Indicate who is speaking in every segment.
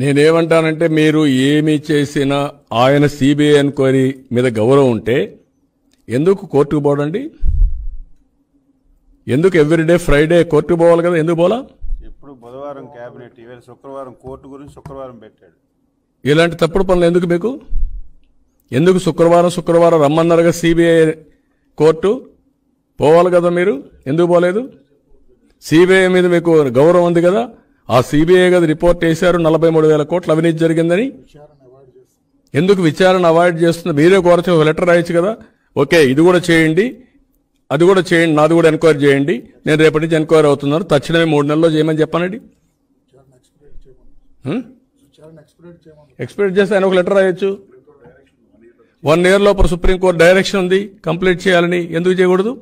Speaker 1: నేనేమంటానంటే మీరు ఏమి చేసినా ఆయన సిబిఐ ఎన్క్వైరీ మీద గౌరవం ఉంటే ఎందుకు కోర్టుకు పోడండి ఎందుకు ఎవ్రీడే ఫ్రైడే కోర్టుకు పోవాలి కదా ఎందుకు పోలా ఇప్పుడు బుధవారం కేబినెట్ శుక్రవారం కోర్టు గురించి శుక్రవారం పెట్టాడు ఇలాంటి తప్పుడు పనులు ఎందుకు మీకు ఎందుకు శుక్రవారం శుక్రవారం రమ్మన్నారుగా సిబిఐ కోర్టు పోవాలి కదా మీరు ఎందుకు పోలేదు సిబిఐ మీద మీకు గౌరవం ఉంది కదా ఆ సిబిఐ గది రిపోర్ట్ చేశారు నలభై మూడు వేల కోట్ల అవినీతి జరిగిందని ఎందుకు విచారణ అవాయిడ్ చేస్తుంది మీరే కోరచే ఒక లెటర్ రాయొచ్చు కదా ఓకే ఇది కూడా చేయండి అది కూడా చేయండి నాది కూడా ఎంక్వైరీ చేయండి నేను రేపటి నుంచి ఎంక్వైరీ అవుతున్నాను తక్షణమే మూడు నెలల్లో చేయమని చెప్పానండి ఎక్స్పెక్ట్ చేస్తే ఆయన ఒక లెటర్ రాయొచ్చు వన్ ఇయర్ లోపల సుప్రీంకోర్టు డైరెక్షన్ ఉంది కంప్లీట్ చేయాలని ఎందుకు చేయకూడదు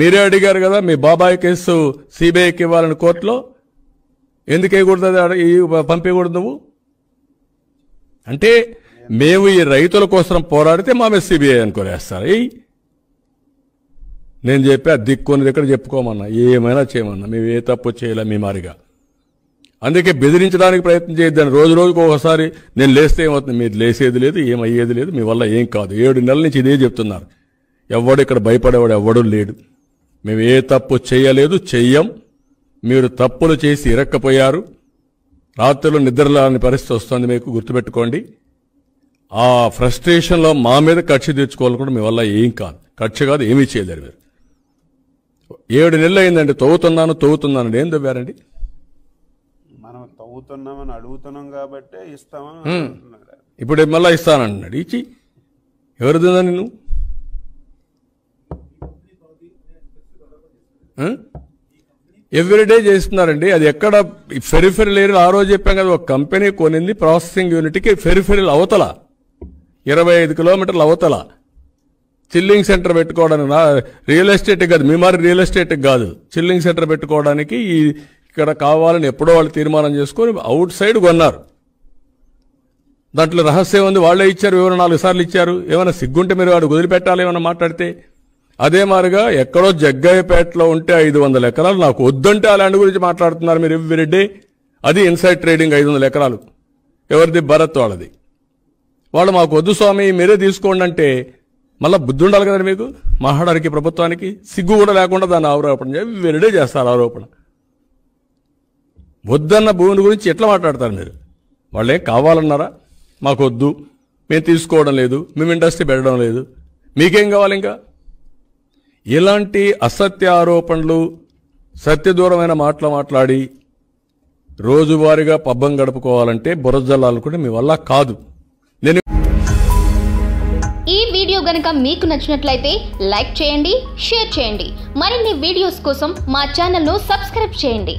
Speaker 1: మీరే అడిగారు కదా మీ బాబాయ్ కేసు సిబిఐకి ఇవ్వాలని కోర్టులో ఎందుకు వేయకూడదు పంపించకూడదు నువ్వు అంటే మేము ఈ రైతుల కోసం పోరాడితే మామే సిబిఐ అనుకోరేస్తారు నేను చెప్పి చెప్పా దిక్కుని ఎక్కడ చెప్పుకోమన్నా ఏమైనా చేయమన్నా మేము ఏ తప్పు చేయలే మీ మారిగా అందుకే బెదిరించడానికి ప్రయత్నం చేయొద్దని రోజు రోజుకు ఒకసారి నేను లేస్తే ఏమవుతుంది మీరు లేసేది లేదు ఏమయ్యేది లేదు మీ వల్ల ఏం కాదు ఏడు నెలల నుంచి ఇదే చెప్తున్నారు ఎవడు ఇక్కడ భయపడేవాడు ఎవడూ లేడు మేము ఏ తప్పు చేయలేదు చెయ్యం మీరు తప్పులు చేసి ఇరక్కపోయారు రాత్రులు నిద్రలాని పరిస్థితి వస్తుంది మీకు గుర్తుపెట్టుకోండి ఆ ఫ్రస్ట్రేషన్లో మా మీద కక్ష తీర్చుకోవాలనుకుంటే మీ వల్ల ఏం కాదు కక్ష కాదు ఏమీ చేయలేరు మీరు ఏడు నెలలు అయిందండి తవ్వుతున్నాను తవ్వుతున్నాను ఏం తవ్వారండి మనం తవ్వుతున్నామని అడుగుతున్నాం కాబట్టి ఇస్తామని ఇప్పుడు మళ్ళీ ఇస్తానంటున్నాడు ఇచ్చి ఎవరిదిందని నువ్వు ఎవ్రీడే hmm? చేస్తున్నారండి అది ఎక్కడ ఫెరిఫెరల్ ఏరియా ఆ రోజు చెప్పాం కదా ఒక కంపెనీ కొనింది ప్రాసెసింగ్ యూనిట్కి ఫెరిఫెరల్ అవతల ఇరవై ఐదు కిలోమీటర్ల అవతల చిల్లింగ్ సెంటర్ పెట్టుకోవడానికి రియల్ ఎస్టేట్ కాదు మీ మరి రియల్ ఎస్టేట్ కాదు చిల్లింగ్ సెంటర్ పెట్టుకోవడానికి ఈ ఇక్కడ కావాలని ఎప్పుడో వాళ్ళు తీర్మానం చేసుకొని అవుట్ సైడ్ కొన్నారు దాంట్లో రహస్యం ఉంది వాళ్ళే ఇచ్చారు వివరణ నాలుగు సార్లు ఇచ్చారు ఏమైనా సిగ్గుంటే మీరు వాడు వదిలిపెట్టాలి ఏమైనా మాట్లాడితే అదే మారుగా ఎక్కడో జగ్గయ్యపేటలో ఉంటే ఐదు వందల ఎకరాలు నాకు వద్దంటే ఆ ల్యాండ్ గురించి మాట్లాడుతున్నారు మీరు ఎవ్రీ డే అది ఇన్సైడ్ ట్రేడింగ్ ఐదు వందల ఎకరాలు ఎవరిది భరత్ వాళ్ళది వాళ్ళు మాకు వద్దు స్వామి మీరే తీసుకోండి అంటే మళ్ళీ బుద్ధి ఉండాలి కదండి మీకు మహాడానికి ప్రభుత్వానికి సిగ్గు కూడా లేకుండా దాన్ని ఆరోపణ వెరడే చేస్తారు ఆరోపణ వద్దన్న భూమిని గురించి ఎట్లా మాట్లాడతారు మీరు వాళ్ళే కావాలన్నారా మాకు వద్దు మేము తీసుకోవడం లేదు మేము ఇండస్ట్రీ పెట్టడం లేదు మీకేం కావాలి ఇంకా ఇలాంటి అసత్య ఆరోపణలు సత్యదూరమైన మాటలు మాట్లాడి రోజువారీగా పబ్బం గడుపుకోవాలంటే బురజల్లాలు కూడా మీ వల్ల కాదు నేను ఈ వీడియో గనక మీకు నచ్చినట్లయితే లైక్ చేయండి షేర్ చేయండి మరిన్ని వీడియోస్ కోసం మా ఛానల్ను సబ్స్క్రైబ్ చేయండి